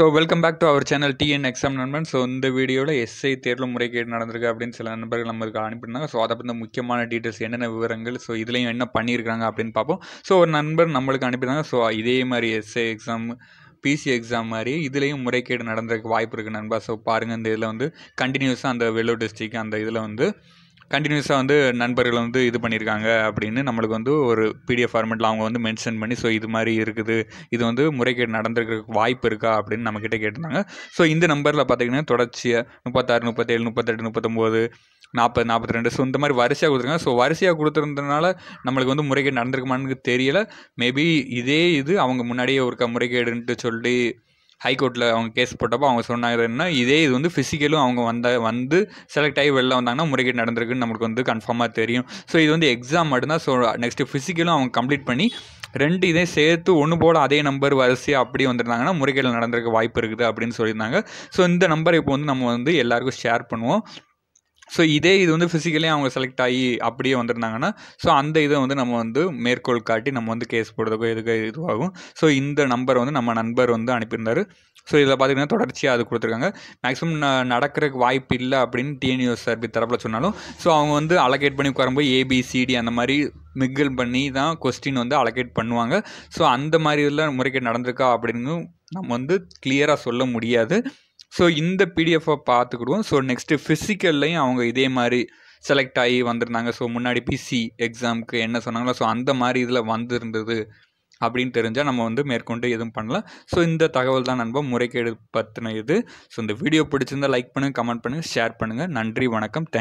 so welcome back to our channel TN exam நண்பன் so இந்த வீடியோவில் எஸ்ஐ தேர்வு முறைகேடு நடந்திருக்கு அப்படின்னு சில நண்பர்கள் நம்மளுக்கு அனுப்பியிருந்தாங்க ஸோ அதை பற்றி முக்கியமான டீட்டெயில்ஸ் என்னென்ன விவரங்கள் ஸோ இதுலேயும் என்ன பண்ணியிருக்காங்க அப்படின்னு பார்ப்போம் ஸோ ஒரு நண்பர் நம்மளுக்கு அனுப்பியிருந்தாங்க ஸோ இதே மாதிரி எஸ்ஐ எக்ஸாம் பிசி எக்ஸாம் மாதிரி இதுலேயும் முறைகேடு நடந்திருக்கு வாய்ப்பு இருக்குது நண்பா ஸோ பாருங்கள் இந்த இதில் வந்து கண்டினியூஸாக அந்த வெல்லோ டிஸ்ட்ரிக் அந்த இதில் வந்து கண்டினியூஸாக வந்து நண்பர்கள் வந்து இது பண்ணியிருக்காங்க அப்படின்னு நம்மளுக்கு வந்து ஒரு பிடிஎஃப் ஃபார்மெட்டில் அவங்க வந்து மென்ஷன் பண்ணி ஸோ இது மாதிரி இருக்குது இது வந்து முறைகேடு நடந்திருக்க வாய்ப்பு இருக்கா அப்படின்னு நம்மக்கிட்ட கேட்டிருந்தாங்க ஸோ இந்த நம்பரில் பார்த்தீங்கன்னா தொடர்ச்சியாக முப்பத்தாறு முப்பத்தேழு முப்பத்தெட்டு முப்பத்தொம்போது நாற்பது நாற்பத்தி ரெண்டு ஸோ இந்த மாதிரி வரிசையாக கொடுத்துருக்காங்க ஸோ வரிசையாக கொடுத்துருந்தனால நம்மளுக்கு வந்து முறைகேடு நடந்திருக்குமான்னு தெரியலை மேபி இதே இது அவங்க முன்னாடியே ஒருக்கா முறைகேடுன்ட்டு சொல்லி ஹைகோர்ட்டில் அவங்க கேஸ் போட்டப்போ அவங்க சொன்னாங்க என்ன இதே இது வந்து ஃபிசிக்கலும் அவங்க வந்த வந்து செலக்ட் ஆகி வெளில வந்தாங்கன்னா முறைகேடு நடந்திருக்குன்னு நமக்கு வந்து கன்ஃபார்மாக தெரியும் ஸோ இது வந்து எக்ஸாம் மட்டும்தான் ஸோ நெக்ஸ்ட்டு ஃபிசிக்கலும் அவங்க கம்ப்ளீட் பண்ணி ரெண்டு இதே சேர்த்து ஒன்று போட அதே நம்பர் வரிசையாக அப்படி வந்துருந்தாங்கன்னா முறைகேடு நடந்திருக்க வாய்ப்பு இருக்குது அப்படின்னு சொல்லியிருந்தாங்க ஸோ இந்த நம்பர் இப்போ வந்து நம்ம வந்து எல்லாருக்கும் ஷேர் பண்ணுவோம் ஸோ இதே இது வந்து ஃபிசிக்கலே அவங்க செலக்ட் ஆகி அப்படியே வந்திருந்தாங்கன்னா ஸோ அந்த இதை வந்து நம்ம வந்து மேற்கோள் காட்டி நம்ம வந்து கேஸ் போடுறதுக்கோ எதுக்கு இதுவாகும் ஸோ இந்த நம்பர் வந்து நம்ம நண்பர் வந்து அனுப்பியிருந்தார் ஸோ இதில் பார்த்தீங்கன்னா தொடர்ச்சியாக அது கொடுத்துருக்காங்க மேக்ஸிமம் நடக்கிறதுக்கு வாய்ப்பு இல்லை அப்படின்னு டிஎன்யூஎஸ் சார் தரப்பில் சொன்னாலும் ஸோ அவங்க வந்து அலகேட் பண்ணி உட்காரும்போது ஏபிசிடி அந்த மாதிரி மிக்கிள் பண்ணி தான் கொஸ்டின் வந்து அலகேட் பண்ணுவாங்க ஸோ அந்த மாதிரி இதில் முறைகேடு நடந்திருக்கா அப்படின்னு நம்ம வந்து கிளியராக சொல்ல முடியாது ஸோ இந்த பிடிஎஃபை பார்த்துக்கிடுவோம் ஸோ நெக்ஸ்ட்டு ஃபிசிக்கல்லையும் அவங்க இதே மாதிரி செலக்ட் ஆகி வந்திருந்தாங்க ஸோ முன்னாடி பிசி எக்ஸாமுக்கு என்ன சொன்னாங்களோ ஸோ அந்த மாதிரி இதில் வந்திருந்தது அப்படின்னு தெரிஞ்சால் நம்ம வந்து மேற்கொண்டு எதுவும் பண்ணலாம் ஸோ இந்த தகவல் தான் நண்பா முறைகேடு பற்றின இது ஸோ இந்த வீடியோ பிடிச்சிருந்தால் லைக் பண்ணுங்கள் கமெண்ட் பண்ணுங்கள் ஷேர் பண்ணுங்கள் நன்றி வணக்கம் தேங்க்